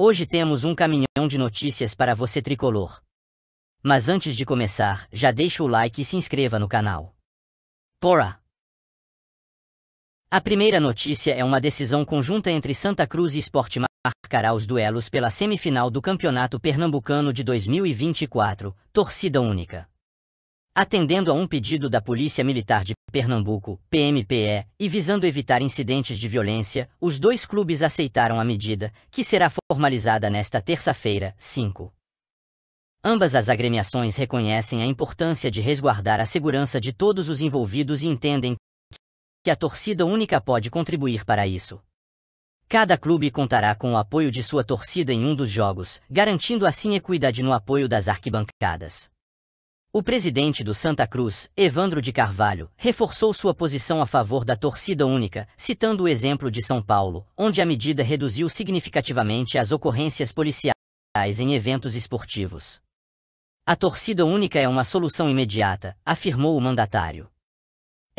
Hoje temos um caminhão de notícias para você tricolor. Mas antes de começar, já deixa o like e se inscreva no canal. Pora! A primeira notícia é uma decisão conjunta entre Santa Cruz e Sport marcará os duelos pela semifinal do Campeonato Pernambucano de 2024, torcida única atendendo a um pedido da Polícia Militar de Pernambuco, PMPE, e visando evitar incidentes de violência, os dois clubes aceitaram a medida, que será formalizada nesta terça-feira, 5. Ambas as agremiações reconhecem a importância de resguardar a segurança de todos os envolvidos e entendem que a torcida única pode contribuir para isso. Cada clube contará com o apoio de sua torcida em um dos jogos, garantindo assim equidade no apoio das arquibancadas. O presidente do Santa Cruz, Evandro de Carvalho, reforçou sua posição a favor da torcida única, citando o exemplo de São Paulo, onde a medida reduziu significativamente as ocorrências policiais em eventos esportivos. A torcida única é uma solução imediata, afirmou o mandatário.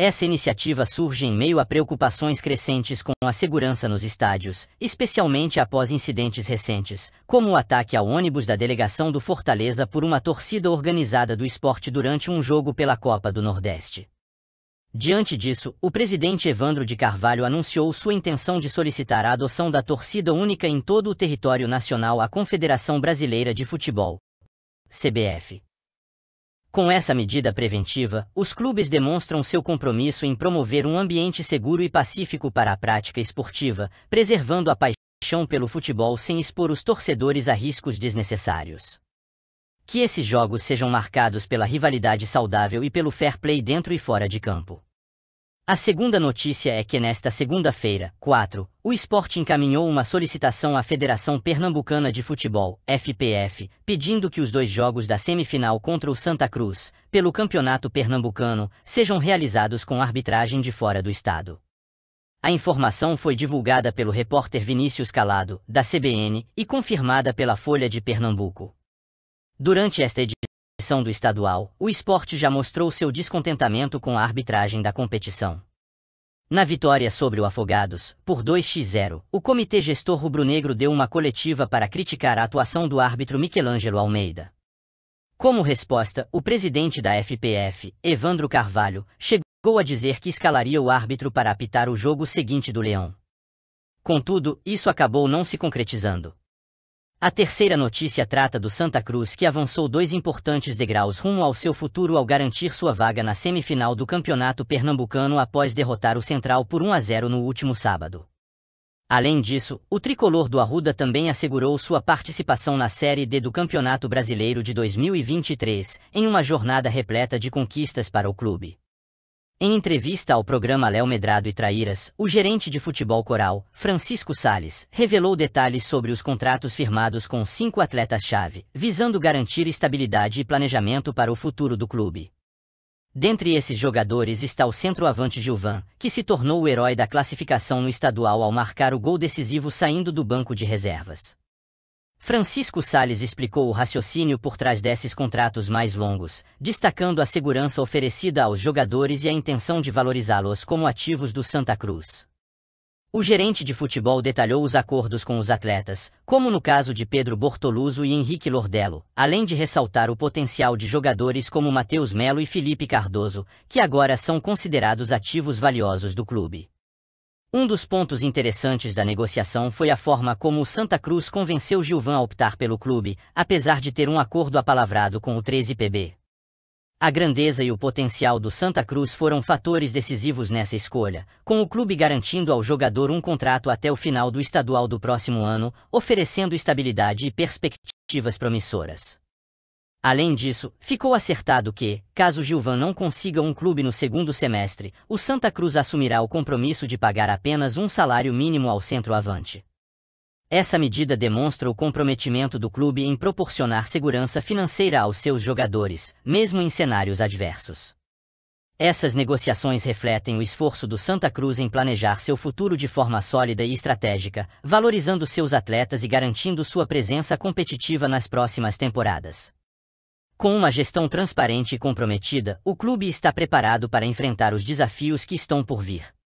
Essa iniciativa surge em meio a preocupações crescentes com a segurança nos estádios, especialmente após incidentes recentes, como o ataque ao ônibus da delegação do Fortaleza por uma torcida organizada do esporte durante um jogo pela Copa do Nordeste. Diante disso, o presidente Evandro de Carvalho anunciou sua intenção de solicitar a adoção da torcida única em todo o território nacional à Confederação Brasileira de Futebol, CBF. Com essa medida preventiva, os clubes demonstram seu compromisso em promover um ambiente seguro e pacífico para a prática esportiva, preservando a paixão pelo futebol sem expor os torcedores a riscos desnecessários. Que esses jogos sejam marcados pela rivalidade saudável e pelo fair play dentro e fora de campo. A segunda notícia é que nesta segunda-feira, 4, o esporte encaminhou uma solicitação à Federação Pernambucana de Futebol, FPF, pedindo que os dois jogos da semifinal contra o Santa Cruz, pelo Campeonato Pernambucano, sejam realizados com arbitragem de fora do estado. A informação foi divulgada pelo repórter Vinícius Calado, da CBN, e confirmada pela Folha de Pernambuco. Durante esta edição, competição do estadual, o esporte já mostrou seu descontentamento com a arbitragem da competição. Na vitória sobre o Afogados, por 2x0, o Comitê Gestor Rubro-Negro deu uma coletiva para criticar a atuação do árbitro Michelangelo Almeida. Como resposta, o presidente da FPF, Evandro Carvalho, chegou a dizer que escalaria o árbitro para apitar o jogo seguinte do Leão. Contudo, isso acabou não se concretizando. A terceira notícia trata do Santa Cruz que avançou dois importantes degraus rumo ao seu futuro ao garantir sua vaga na semifinal do Campeonato Pernambucano após derrotar o Central por 1 a 0 no último sábado. Além disso, o tricolor do Arruda também assegurou sua participação na Série D do Campeonato Brasileiro de 2023, em uma jornada repleta de conquistas para o clube. Em entrevista ao programa Léo Medrado e Traíras, o gerente de futebol coral, Francisco Sales, revelou detalhes sobre os contratos firmados com cinco atletas-chave, visando garantir estabilidade e planejamento para o futuro do clube. Dentre esses jogadores está o centroavante Gilvan, que se tornou o herói da classificação no estadual ao marcar o gol decisivo saindo do banco de reservas. Francisco Sales explicou o raciocínio por trás desses contratos mais longos, destacando a segurança oferecida aos jogadores e a intenção de valorizá-los como ativos do Santa Cruz. O gerente de futebol detalhou os acordos com os atletas, como no caso de Pedro Bortoluso e Henrique Lordello, além de ressaltar o potencial de jogadores como Matheus Melo e Felipe Cardoso, que agora são considerados ativos valiosos do clube. Um dos pontos interessantes da negociação foi a forma como o Santa Cruz convenceu Gilvan a optar pelo clube, apesar de ter um acordo apalavrado com o 13PB. A grandeza e o potencial do Santa Cruz foram fatores decisivos nessa escolha, com o clube garantindo ao jogador um contrato até o final do estadual do próximo ano, oferecendo estabilidade e perspectivas promissoras. Além disso, ficou acertado que, caso Gilvan não consiga um clube no segundo semestre, o Santa Cruz assumirá o compromisso de pagar apenas um salário mínimo ao centroavante. Essa medida demonstra o comprometimento do clube em proporcionar segurança financeira aos seus jogadores, mesmo em cenários adversos. Essas negociações refletem o esforço do Santa Cruz em planejar seu futuro de forma sólida e estratégica, valorizando seus atletas e garantindo sua presença competitiva nas próximas temporadas. Com uma gestão transparente e comprometida, o clube está preparado para enfrentar os desafios que estão por vir.